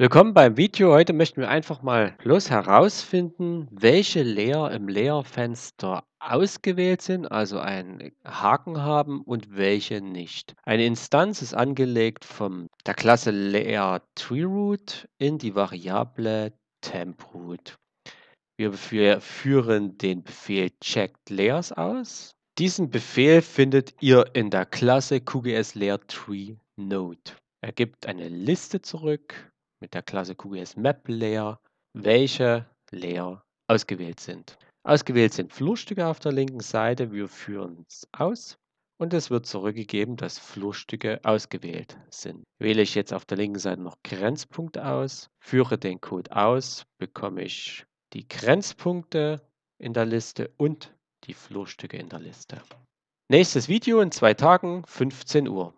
Willkommen beim Video. Heute möchten wir einfach mal bloß herausfinden, welche Layer im Layerfenster ausgewählt sind, also einen Haken haben und welche nicht. Eine Instanz ist angelegt von der Klasse LayerTreeRoot in die Variable TempRoot. Wir führen den Befehl CheckedLayers aus. Diesen Befehl findet ihr in der Klasse QGS Layer Er gibt eine Liste zurück mit der Klasse QGIS Map Layer, mhm. welche Layer ausgewählt sind. Ausgewählt sind Flurstücke auf der linken Seite. Wir führen es aus und es wird zurückgegeben, dass Flurstücke ausgewählt sind. Wähle ich jetzt auf der linken Seite noch Grenzpunkte aus, führe den Code aus, bekomme ich die Grenzpunkte in der Liste und die Flurstücke in der Liste. Nächstes Video in zwei Tagen, 15 Uhr.